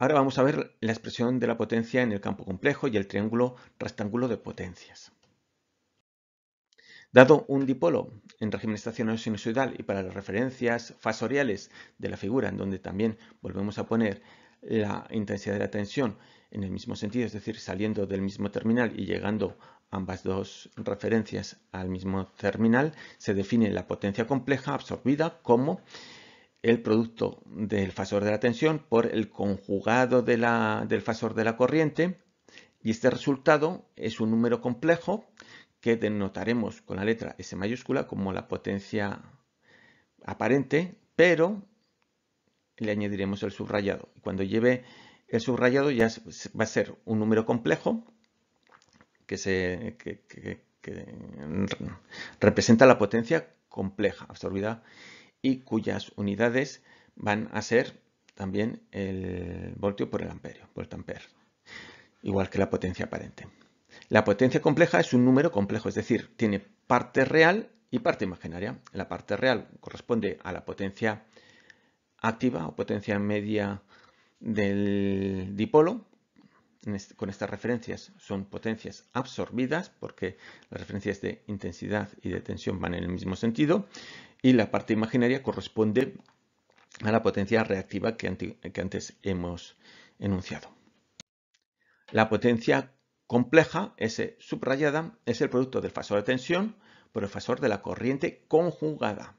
Ahora vamos a ver la expresión de la potencia en el campo complejo y el triángulo rectángulo de potencias. Dado un dipolo en régimen estacionario sinusoidal y para las referencias fasoriales de la figura, en donde también volvemos a poner la intensidad de la tensión en el mismo sentido, es decir, saliendo del mismo terminal y llegando ambas dos referencias al mismo terminal, se define la potencia compleja absorbida como el producto del fasor de la tensión por el conjugado del fasor de la corriente y este resultado es un número complejo que denotaremos con la letra S mayúscula como la potencia aparente, pero le añadiremos el subrayado. Cuando lleve el subrayado ya va a ser un número complejo que, se, que representa la potencia compleja absorbida y cuyas unidades van a ser también el voltio por el amperio, volt amper, igual que la potencia aparente. La potencia compleja es un número complejo, es decir, tiene parte real y parte imaginaria. La parte real corresponde a la potencia activa o potencia media del dipolo. Con estas referencias son potencias absorbidas porque las referencias de intensidad y de tensión van en el mismo sentido y la parte imaginaria corresponde a la potencia reactiva que, antes hemos enunciado. La potencia compleja, S subrayada, es el producto del fasor de tensión por el fasor de la corriente conjugada.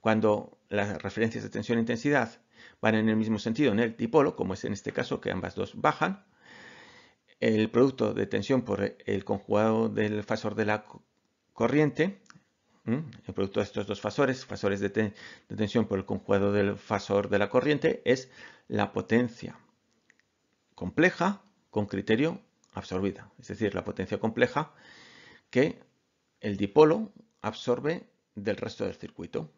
Cuando las referencias de tensión e intensidad van en el mismo sentido en el dipolo, como es en este caso que ambas dos bajan, el producto de tensión por el conjugado del fasor de la corriente el producto de estos dos fasores, fasores de, tensión por el conjugado del fasor de la corriente, es la potencia compleja con criterio absorbida. Es decir, la potencia compleja que el dipolo absorbe del resto del circuito.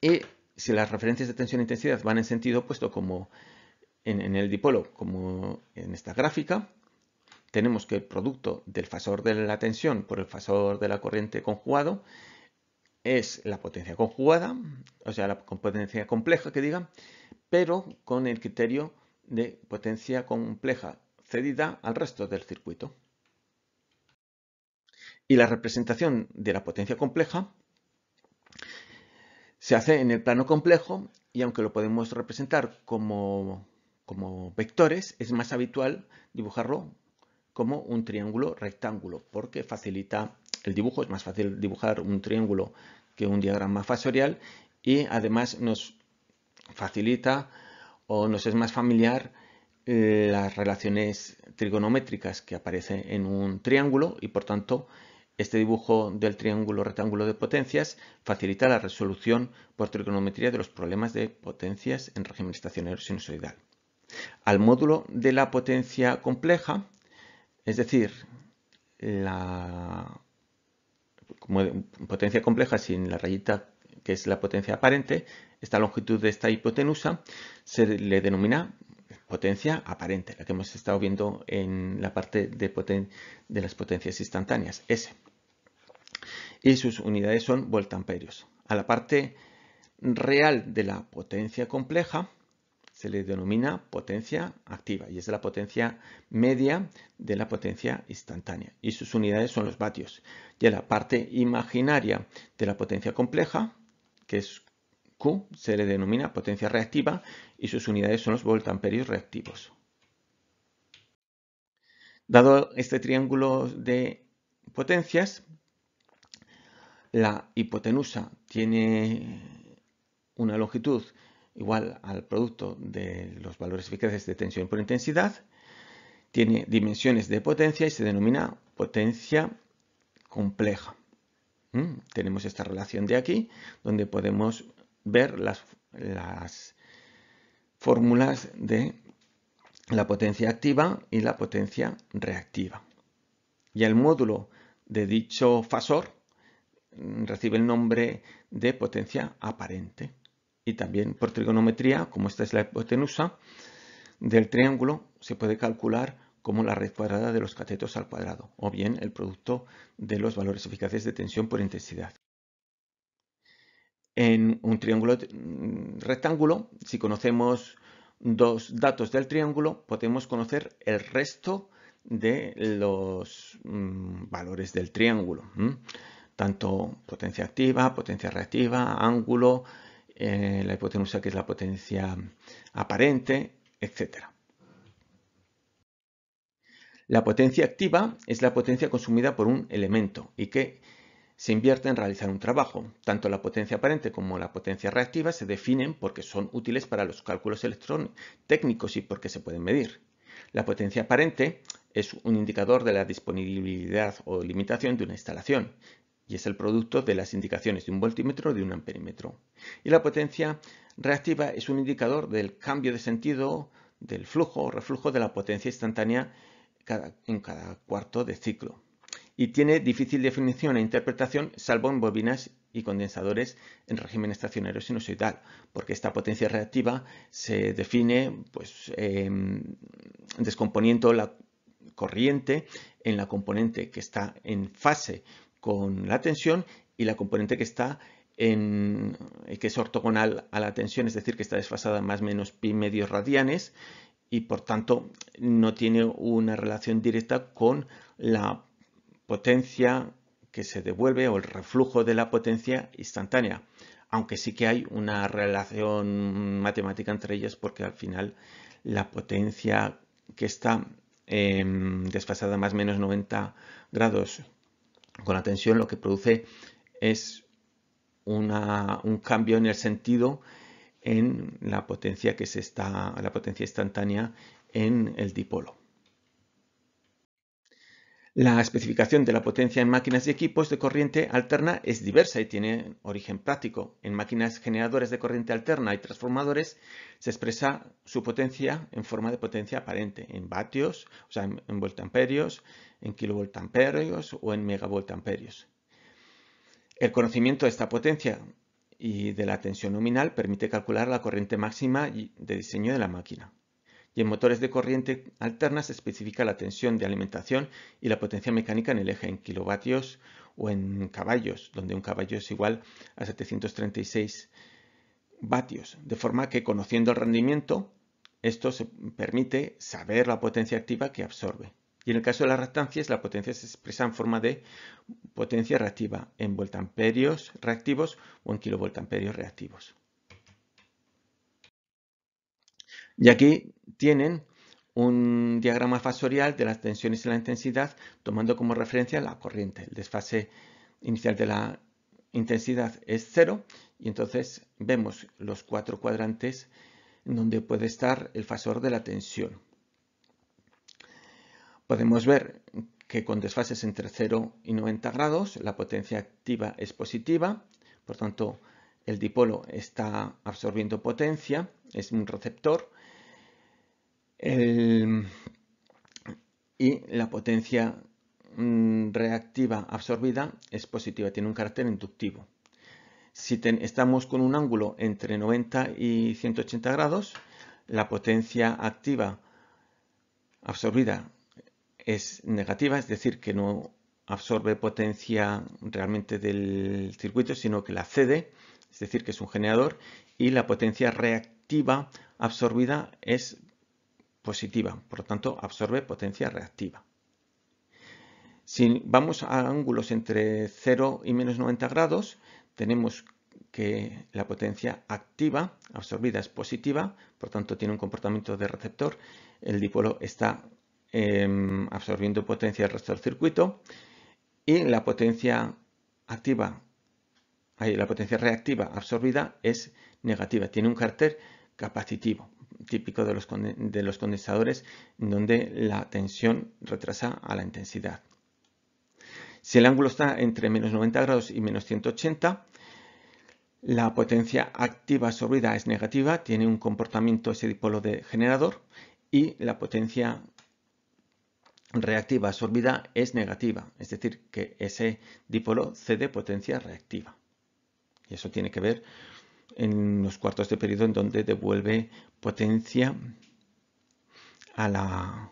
Y si las referencias de tensión e intensidad van en sentido opuesto como en el dipolo, como en esta gráfica, tenemos que el producto del fasor de la tensión por el fasor de la corriente conjugado es la potencia conjugada, o sea, la potencia compleja que diga, pero con el criterio de potencia compleja cedida al resto del circuito. Y la representación de la potencia compleja se hace en el plano complejo y aunque lo podemos representar como, como vectores, es más habitual dibujarlo como un triángulo rectángulo, porque facilita el dibujo, es más fácil dibujar un triángulo que un diagrama fasorial y además nos facilita o nos es más familiar eh, las relaciones trigonométricas que aparecen en un triángulo y por tanto este dibujo del triángulo rectángulo de potencias facilita la resolución por trigonometría de los problemas de potencias en régimen estacionario sinusoidal. Al módulo de la potencia compleja es decir, la como potencia compleja sin la rayita que es la potencia aparente, esta longitud de esta hipotenusa se le denomina potencia aparente, la que hemos estado viendo en la parte de, de las potencias instantáneas, S. Y sus unidades son voltamperios. A la parte real de la potencia compleja se le denomina potencia activa y es la potencia media de la potencia instantánea y sus unidades son los vatios. Y la parte imaginaria de la potencia compleja, que es Q, se le denomina potencia reactiva y sus unidades son los voltamperios reactivos. Dado este triángulo de potencias, la hipotenusa tiene una longitud igual al producto de los valores eficaces de tensión por intensidad, tiene dimensiones de potencia y se denomina potencia compleja. ¿Mm? Tenemos esta relación de aquí, donde podemos ver las, las fórmulas de la potencia activa y la potencia reactiva. Y el módulo de dicho fasor recibe el nombre de potencia aparente y también por trigonometría, como esta es la hipotenusa, del triángulo se puede calcular como la red cuadrada de los catetos al cuadrado, o bien el producto de los valores eficaces de tensión por intensidad. En un triángulo mm, rectángulo, si conocemos dos datos del triángulo, podemos conocer el resto de los mm, valores del triángulo, tanto potencia activa, potencia reactiva, ángulo, eh, la hipotenusa que es la potencia aparente, etc. La potencia activa es la potencia consumida por un elemento y que se invierte en realizar un trabajo. Tanto la potencia aparente como la potencia reactiva se definen porque son útiles para los cálculos técnicos y porque se pueden medir. La potencia aparente es un indicador de la disponibilidad o limitación de una instalación y es el producto de las indicaciones de un voltímetro y de un amperímetro. Y la potencia reactiva es un indicador del cambio de sentido del flujo o reflujo de la potencia instantánea en cada cuarto de ciclo. Y tiene difícil definición e interpretación salvo en bobinas y condensadores en régimen estacionario sinusoidal, porque esta potencia reactiva se define pues, em, descomponiendo la corriente en la componente que está en fase con la tensión y la componente que está en, eh, que es ortogonal a la tensión, es decir, que está desfasada más o menos pi medios radianes y por tanto no tiene una relación directa con la potencia que se devuelve o el reflujo de la potencia instantánea, aunque sí que hay una relación matemática entre ellas porque al final la potencia que está em, desfasada más o menos 90 grados con la tensión lo que produce es un cambio en el sentido en la potencia que se está, la potencia instantánea en el dipolo. La especificación de la potencia en máquinas y equipos de corriente alterna es diversa y tiene origen práctico. En máquinas generadores de corriente alterna y transformadores se expresa su potencia en forma de potencia aparente, en vatios, o sea, en voltamperios, en kilovoltamperios o en megavoltamperios. El conocimiento de esta potencia y de la tensión nominal permite calcular la corriente máxima de diseño de la máquina y en motores de corriente alterna se especifica la tensión de alimentación y la potencia mecánica en el eje en kilovatios o en caballos, donde un caballo es igual a 736 vatios, de forma que conociendo el rendimiento, esto se permite saber la potencia activa que absorbe. Y en el caso de las reactancias, la potencia se expresa en forma de potencia reactiva en voltamperios reactivos o en kilovoltamperios reactivos. Y aquí tienen un diagrama fasorial de las tensiones y la intensidad, tomando como referencia la corriente. El desfase inicial de la intensidad es cero y entonces vemos los cuatro cuadrantes donde puede estar el fasor de la tensión. Podemos ver que con desfases entre 0 y 90 grados la potencia activa es positiva, por tanto el dipolo está absorbiendo potencia es un receptor, y la potencia mm, reactiva absorbida es positiva, tiene un carácter inductivo. Si estamos con un ángulo entre 90 y 180 grados, la potencia activa absorbida es negativa, es decir, que no absorbe potencia realmente del circuito, sino que la cede, es decir, que es un generador, y la potencia reactiva absorbida es positiva, por lo tanto absorbe potencia reactiva. Si vamos a ángulos entre 0 y menos 90 grados, tenemos que la potencia activa absorbida es positiva, por tanto tiene un comportamiento de receptor, el dipolo está em, absorbiendo potencia del resto del circuito y la potencia activa, la potencia reactiva absorbida es negativa, tiene un carácter capacitivo, típico de los, condensadores, donde la tensión retrasa a la intensidad. Si el ángulo está entre menos 90 grados y menos 180, la potencia activa absorbida es negativa, tiene un comportamiento ese dipolo de generador y la potencia reactiva absorbida es negativa, es decir, que ese dipolo cede potencia reactiva. Y eso tiene que ver en los cuartos de periodo en donde devuelve potencia a la,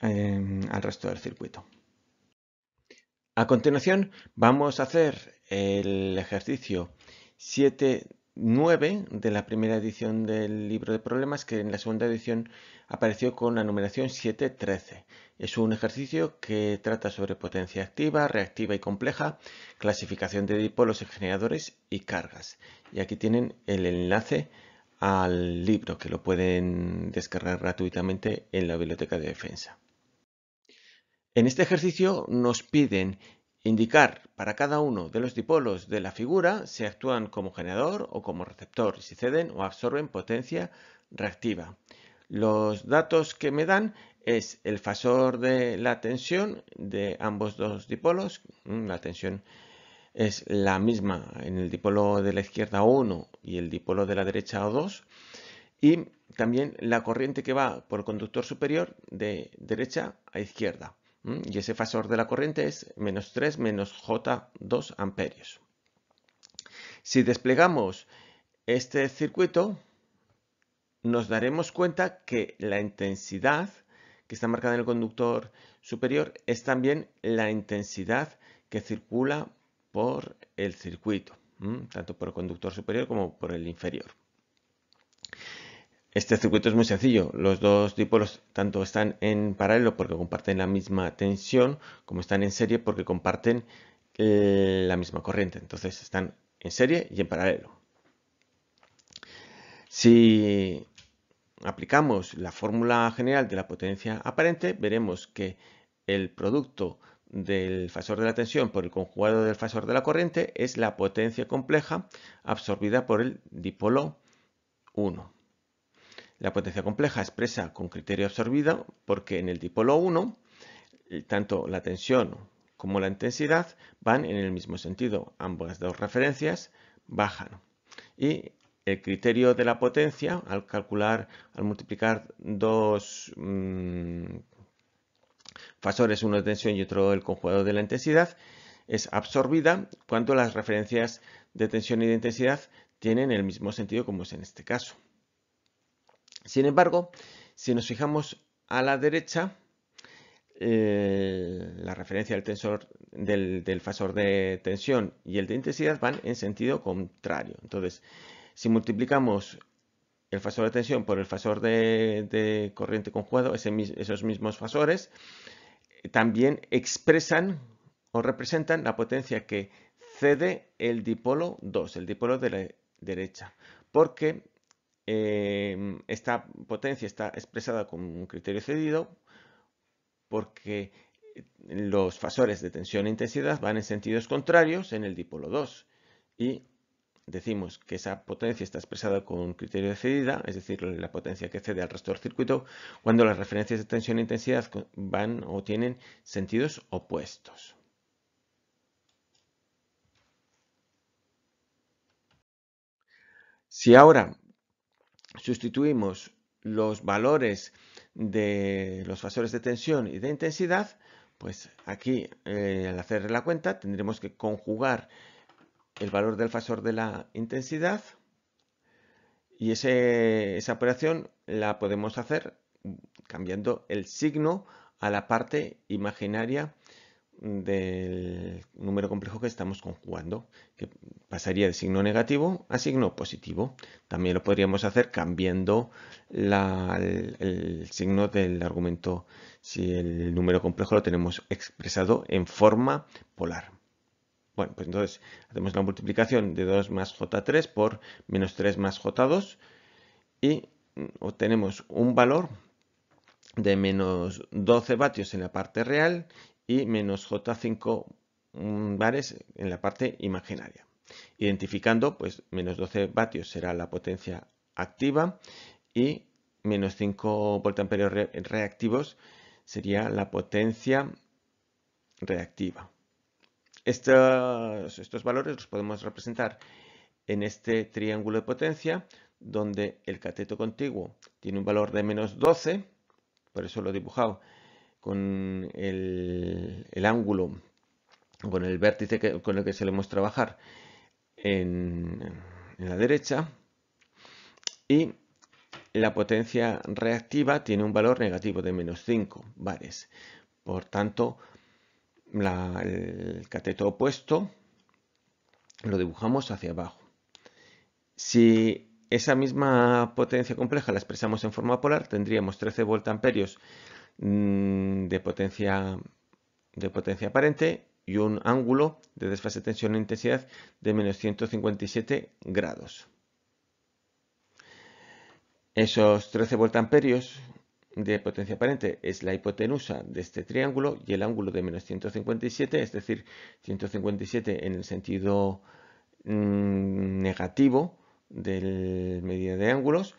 em, al resto del circuito. A continuación vamos a hacer el ejercicio 7.9 de la primera edición del libro de problemas que en la segunda edición apareció con la numeración 713. Es un ejercicio que trata sobre potencia activa, reactiva y compleja, clasificación de dipolos en generadores y cargas. Y aquí tienen el enlace al libro que lo pueden descargar gratuitamente en la biblioteca de defensa. En este ejercicio nos piden indicar para cada uno de los dipolos de la figura si actúan como generador o como receptor, si ceden o absorben potencia reactiva. Los datos que me dan es el fasor de la tensión de ambos dos dipolos. Mm, la tensión es la misma en el dipolo de la izquierda 1 y el dipolo de la derecha o 2. Y también la corriente que va por el conductor superior de derecha a izquierda. Mm, y ese fasor de la corriente es menos 3 menos J2 amperios. Si desplegamos este circuito, nos daremos cuenta que la intensidad que está marcada en el conductor superior es también la intensidad que circula por el circuito, tanto por el conductor superior como por el inferior. Este circuito es muy sencillo, los dos dipolos tanto están en paralelo porque comparten la misma tensión como están en serie porque comparten la misma corriente, entonces están en serie y en paralelo. Si aplicamos la fórmula general de la potencia aparente, veremos que el producto del fasor de la tensión por el conjugado del fasor de la corriente es la potencia compleja absorbida por el dipolo 1. La potencia compleja expresa con criterio absorbido porque en el dipolo 1 eh, tanto la tensión como la intensidad van en el mismo sentido. Ambas dos referencias bajan. Y el criterio de la potencia, al calcular, al multiplicar dos mmm, fasores, uno de tensión y otro el conjugado de la intensidad, es absorbida cuando las referencias de tensión y de intensidad tienen el mismo sentido como es en este caso. Sin embargo, si nos fijamos a la derecha, eh, la referencia del tensor del, del, fasor de tensión y el de intensidad van en sentido contrario. Entonces, si multiplicamos el fasor de tensión por el fasor de, corriente conjugado, esos mismos fasores, eh, también expresan o representan la potencia que cede el dipolo 2, el dipolo de la derecha, porque eh, esta potencia está expresada con un criterio cedido, porque los fasores de tensión e intensidad van en sentidos contrarios en el dipolo 2 y decimos que esa potencia está expresada con un criterio de cedida, es decir, la potencia que cede al resto del circuito, cuando las referencias de tensión e intensidad van o tienen sentidos opuestos. Si ahora sustituimos los valores de los fasores de tensión y de intensidad, pues aquí eh, al hacer la cuenta tendremos que conjugar el valor del fasor de la intensidad y esa operación la podemos hacer cambiando el signo a la parte imaginaria del número complejo que estamos conjugando, que pasaría de signo negativo a signo positivo. También lo podríamos hacer cambiando el, signo del argumento si el número complejo lo tenemos expresado en forma polar. Bueno, pues entonces hacemos la multiplicación de 2 más j3 por menos 3 más j2 y mm, obtenemos un valor de menos 12 vatios en la parte real y menos j5 mm, bares en la parte imaginaria. Identificando, pues menos 12 vatios será la potencia activa y menos 5 voltamperios reactivos sería la potencia reactiva. Estos, valores los podemos representar en este triángulo de potencia, donde el cateto contiguo tiene un valor de menos 12, por eso lo he dibujado con el, ángulo, con el vértice con el que solemos trabajar en, en la derecha, y la potencia reactiva tiene un valor negativo de menos 5 bares. Por tanto, el cateto opuesto, lo dibujamos hacia abajo. Si esa misma potencia compleja la expresamos en forma polar, tendríamos 13 voltamperios mm, de potencia, de potencia aparente y un ángulo de desfase tensión e intensidad de menos 157 grados. Esos 13 voltamperios de potencia aparente es la hipotenusa de este triángulo y el ángulo de menos 157, es decir, 157 en el sentido mm, negativo de la medida de ángulos,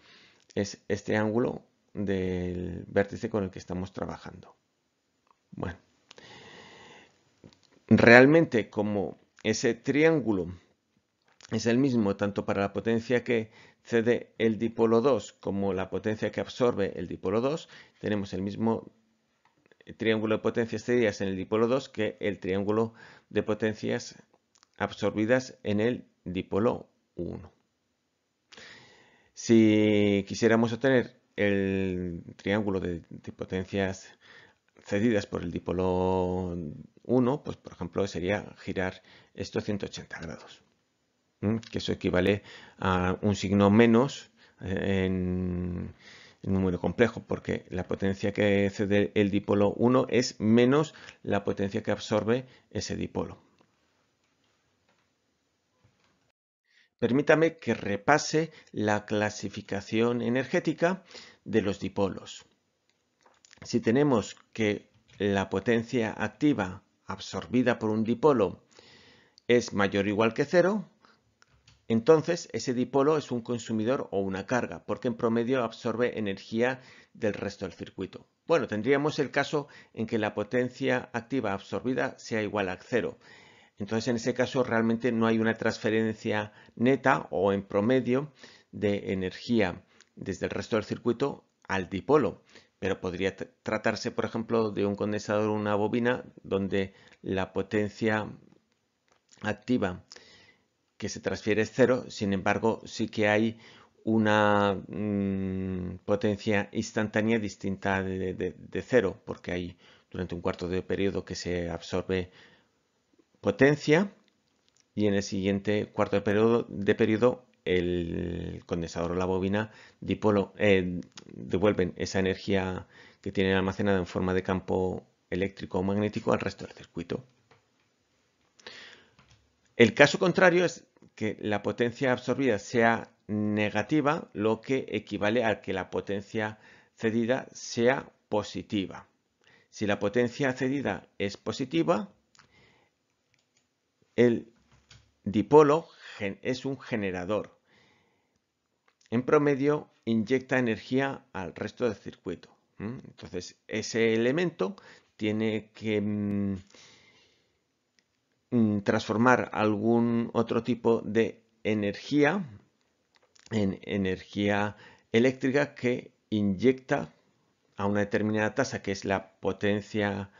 es este ángulo del vértice con el que estamos trabajando. Bueno, realmente como ese triángulo es el mismo tanto para la potencia que cede el dipolo 2 como la potencia que absorbe el dipolo 2. Tenemos el mismo triángulo de potencias cedidas en el dipolo 2 que el triángulo de potencias absorbidas en el dipolo 1. Si quisiéramos obtener el triángulo de, potencias cedidas por el dipolo 1, pues por ejemplo sería girar estos 180 grados que eso equivale a un signo menos eh, en, en número complejo, porque la potencia que cede el dipolo 1 es menos la potencia que absorbe ese dipolo. Permítame que repase la clasificación energética de los dipolos. Si tenemos que la potencia activa absorbida por un dipolo es mayor o igual que cero, entonces, ese dipolo es un consumidor o una carga, porque en promedio absorbe energía del resto del circuito. Bueno, tendríamos el caso en que la potencia activa absorbida sea igual a cero. Entonces, en ese caso, realmente no hay una transferencia neta o en promedio de energía desde el resto del circuito al dipolo. Pero podría tratarse, por ejemplo, de un condensador o una bobina donde la potencia activa que se transfiere es cero, sin embargo sí que hay una mm, potencia instantánea distinta de, cero, porque hay durante un cuarto de periodo que se absorbe potencia y en el siguiente cuarto de periodo, el condensador o la bobina dipolo, eh, devuelven esa energía que tienen almacenada en forma de campo eléctrico o magnético al resto del circuito. El caso contrario es que la potencia absorbida sea negativa, lo que equivale a que la potencia cedida sea positiva. Si la potencia cedida es positiva, el dipolo es un generador. En promedio, inyecta energía al resto del circuito. Entonces, ese elemento tiene que mm, Mm, transformar algún otro tipo de energía en energía eléctrica que inyecta a una determinada tasa que es la potencia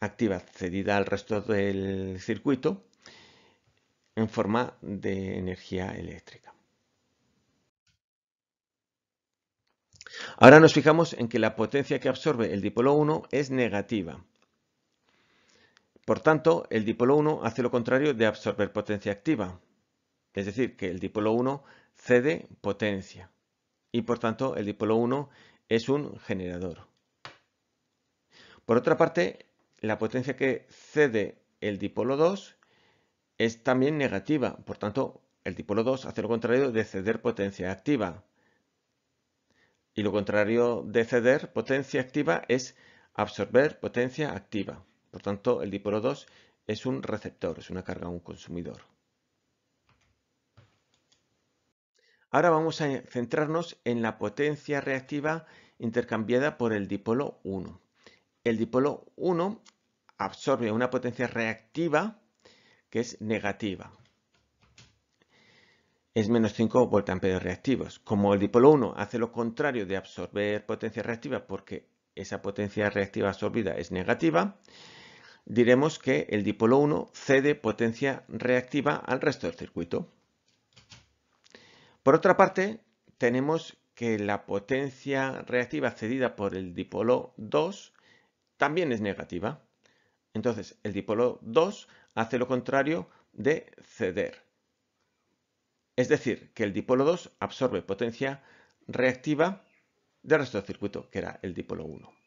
activa cedida al resto del circuito en forma de energía eléctrica. Ahora nos fijamos en que la potencia que absorbe el dipolo 1 es negativa por tanto, el dipolo 1 hace lo contrario de absorber potencia activa. Es decir, que el dipolo 1 cede potencia. Y por tanto, el dipolo 1 es un generador. Por otra parte, la potencia que cede el dipolo 2 es también negativa. Por tanto, el dipolo 2 hace lo contrario de ceder potencia activa. Y lo contrario de ceder potencia activa es absorber potencia activa. Por tanto, el dipolo 2 es un receptor, es una carga a un consumidor. Ahora vamos a centrarnos en la potencia reactiva intercambiada por el dipolo 1. El dipolo 1 absorbe una potencia reactiva que es negativa. Es menos 5 voltamperios reactivos. Como el dipolo 1 hace lo contrario de absorber potencia reactiva porque esa potencia reactiva absorbida es negativa, diremos que el dipolo 1 cede potencia reactiva al resto del circuito. Por otra parte, tenemos que la potencia reactiva cedida por el dipolo 2 también es negativa. Entonces, el dipolo 2 hace lo contrario de ceder. Es decir, que el dipolo 2 absorbe potencia reactiva del resto del circuito, que era el dipolo 1.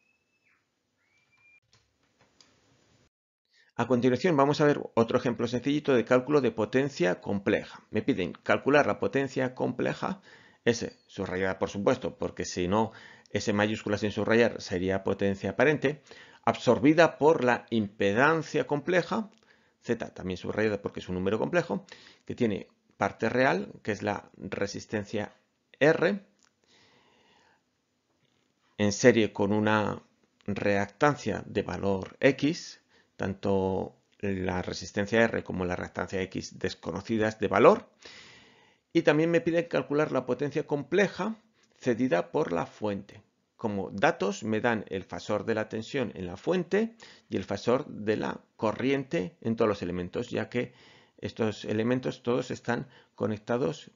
A continuación vamos a ver otro ejemplo sencillito de cálculo de potencia compleja. Me piden calcular la potencia compleja, S subrayada por supuesto, porque si no S mayúscula sin subrayar sería potencia aparente, absorbida por la impedancia compleja, Z también subrayada porque es un número complejo, que tiene parte real, que es la resistencia R, en serie con una reactancia de valor X, tanto la resistencia R como la reactancia X desconocidas de valor. Y también me pide calcular la potencia compleja cedida por la fuente. Como datos me dan el fasor de la tensión en la fuente y el fasor de la corriente en todos los elementos, ya que estos elementos todos están conectados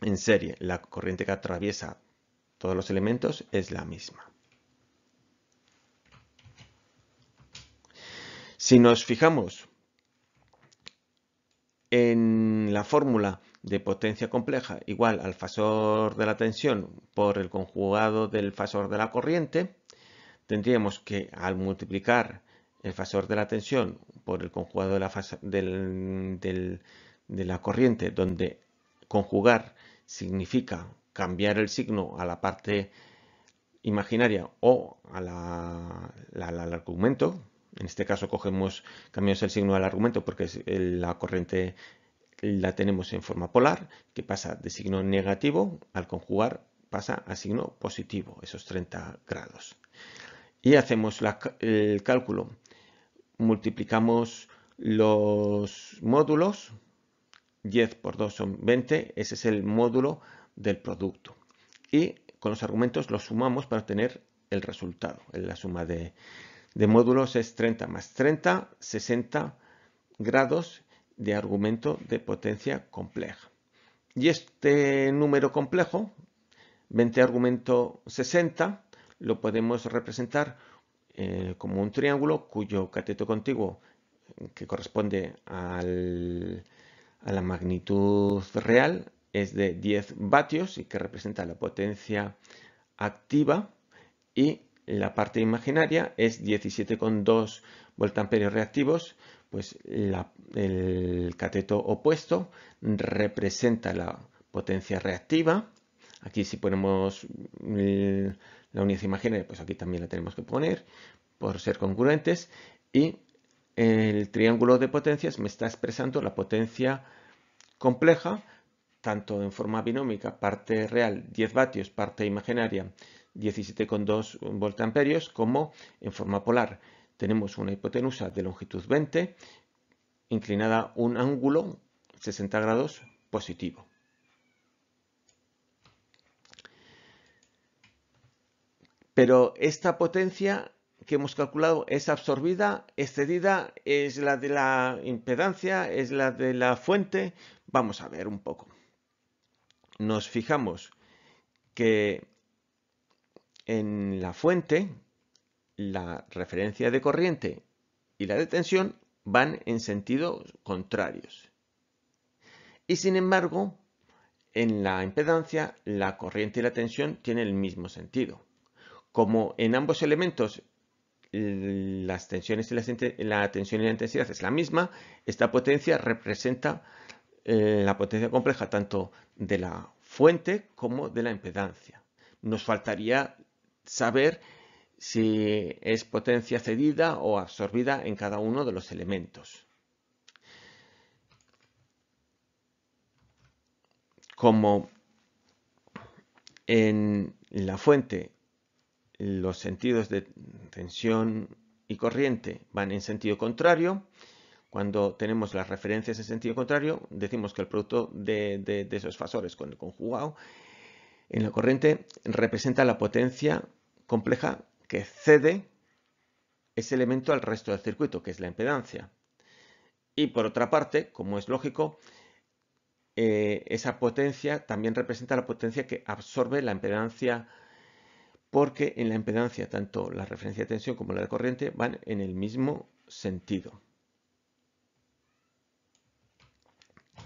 en serie. La corriente que atraviesa todos los elementos es la misma. Si nos fijamos en la fórmula de potencia compleja igual al fasor de la tensión por el conjugado del fasor de la corriente, tendríamos que al multiplicar el fasor de la tensión por el conjugado de la, de la corriente, donde conjugar significa cambiar el signo a la parte imaginaria o al argumento, en este caso cogemos, cambiamos el signo del argumento porque la corriente la tenemos en forma polar, que pasa de signo negativo al conjugar pasa a signo positivo, esos 30 grados. Y hacemos el cálculo. Multiplicamos los módulos, 10 por 2 son 20, ese es el módulo del producto. Y con los argumentos los sumamos para obtener el resultado, la suma de, de módulos es 30 más 30, 60 grados de argumento de potencia compleja. Y este número complejo, 20 argumento 60, lo podemos representar eh, como un triángulo cuyo cateto contiguo, que corresponde a la magnitud real, es de 10 vatios y que representa la potencia activa y la parte imaginaria es 17,2 voltamperios reactivos, pues el cateto opuesto representa la potencia reactiva. Aquí si ponemos mm, la unidad imaginaria, pues aquí también la tenemos que poner por ser congruentes. Y el triángulo de potencias me está expresando la potencia compleja, tanto en forma binómica, parte real 10 vatios, parte imaginaria 17,2 voltamperios como en forma polar. Tenemos una hipotenusa de longitud 20 inclinada un ángulo 60 grados positivo. Pero esta potencia que hemos calculado es absorbida, excedida, es la de la impedancia, es la de la fuente. Vamos a ver un poco. Nos fijamos que en la fuente, la referencia de corriente y la de tensión van en sentidos contrarios. Y sin embargo, en la impedancia, la corriente y la tensión tienen el mismo sentido. Como en ambos elementos las tensiones y la tensión y la intensidad es la misma, esta potencia representa eh, la potencia compleja tanto de la fuente como de la impedancia. Nos faltaría saber si es potencia cedida o absorbida en cada uno de los elementos. Como en la fuente los sentidos de tensión y corriente van en sentido contrario, cuando tenemos las referencias en sentido contrario, decimos que el producto de, esos fasores con el conjugado en la corriente representa la potencia compleja que cede ese elemento al resto del circuito, que es la impedancia. Y por otra parte, como es lógico, eh, esa potencia también representa la potencia que absorbe la impedancia, porque en la impedancia tanto la referencia de tensión como la de corriente van en el mismo sentido.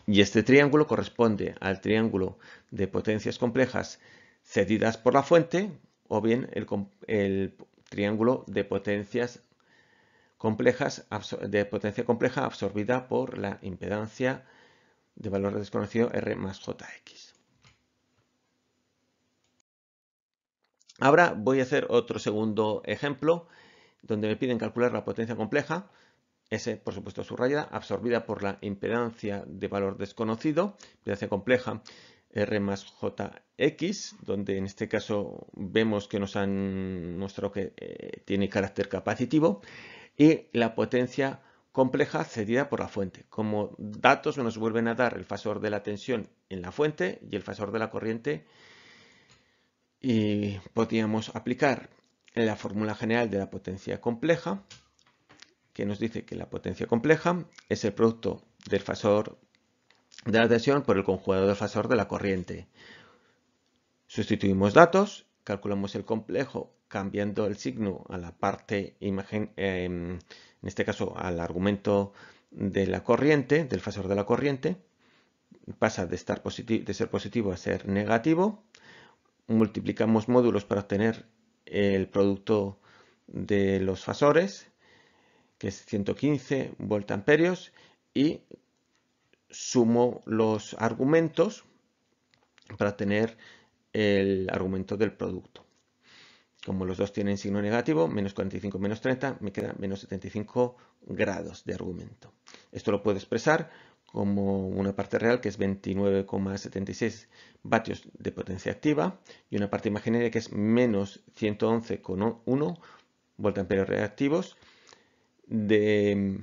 Y este triángulo corresponde al triángulo de potencias complejas cedidas por la fuente, o bien el, triángulo de potencias complejas de potencia compleja absorbida por la impedancia de valor desconocido R más JX. Ahora voy a hacer otro segundo ejemplo donde me piden calcular la potencia compleja, S por supuesto subrayada, absorbida por la impedancia de valor desconocido, impedancia compleja R más JX, donde en este caso vemos que nos han mostrado que eh, tiene carácter capacitivo, y la potencia compleja cedida por la fuente. Como datos nos vuelven a dar el fasor de la tensión en la fuente y el fasor de la corriente, y podríamos aplicar la fórmula general de la potencia compleja, que nos dice que la potencia compleja es el producto del fasor de la tensión por el conjugado del fasor de la corriente. Sustituimos datos, calculamos el complejo cambiando el signo a la parte imagen, em, en este caso al argumento de la corriente, del fasor de la corriente, pasa de, estar de ser positivo a ser negativo, multiplicamos módulos para obtener el producto de los fasores, que es 115 voltamperios, y sumo los argumentos para tener el argumento del producto. Como los dos tienen signo negativo, menos 45 menos 30, me queda menos 75 grados de argumento. Esto lo puedo expresar como una parte real que es 29,76 vatios de potencia activa y una parte imaginaria que es menos 111,1 voltamperios reactivos de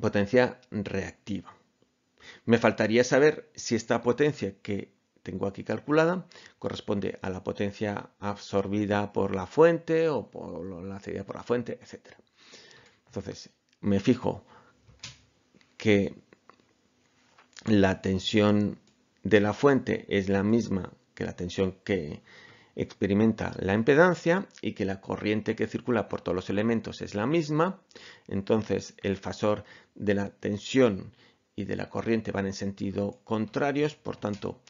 potencia reactiva. Me faltaría saber si esta potencia que tengo aquí calculada corresponde a la potencia absorbida por la fuente o por la cedida por la fuente, etc. Entonces, me fijo que la tensión de la fuente es la misma que la tensión que experimenta la impedancia y que la corriente que circula por todos los elementos es la misma, entonces el fasor de la tensión y de la corriente van en sentido contrarios, por tanto,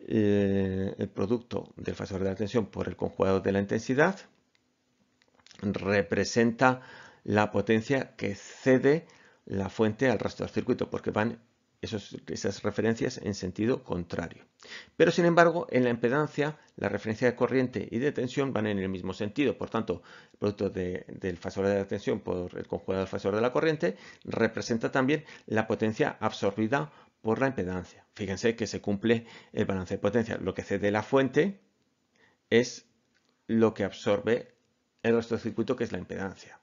eh, el producto del factor de la tensión por el conjugado de la intensidad representa la potencia que cede la fuente al resto del circuito, porque van esas referencias en sentido contrario. Pero sin embargo, en la impedancia, la referencia de corriente y de tensión van en el mismo sentido. Por tanto, el producto del fasor de la tensión por el conjugado del fasor de la corriente representa también la potencia absorbida por la impedancia. Fíjense que se cumple el balance de potencia. Lo que cede la fuente es lo que absorbe el resto del circuito, que es la impedancia.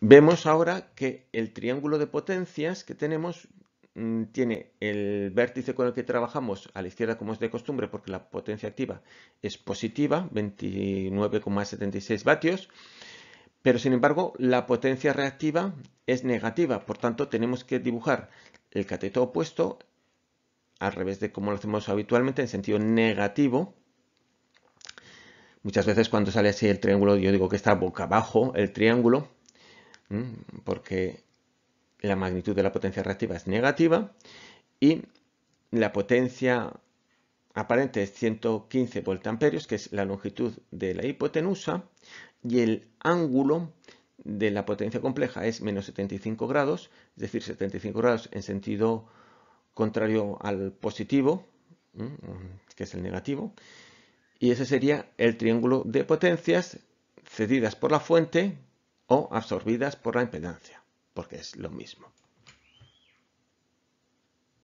Vemos ahora que el triángulo de potencias que tenemos mm, tiene el vértice con el que trabajamos a la izquierda como es de costumbre porque la potencia activa es positiva, 29,76 vatios, pero sin embargo la potencia reactiva es negativa, por tanto tenemos que dibujar el cateto opuesto al revés de como lo hacemos habitualmente en sentido negativo. Muchas veces cuando sale así el triángulo yo digo que está boca abajo el triángulo porque la magnitud de la potencia reactiva es negativa y la potencia aparente es 115 voltamperios, que es la longitud de la hipotenusa, y el ángulo de la potencia compleja es menos 75 grados, es decir, 75 grados en sentido contrario al positivo, que es el negativo, y ese sería el triángulo de potencias cedidas por la fuente, o absorbidas por la impedancia, porque es lo mismo.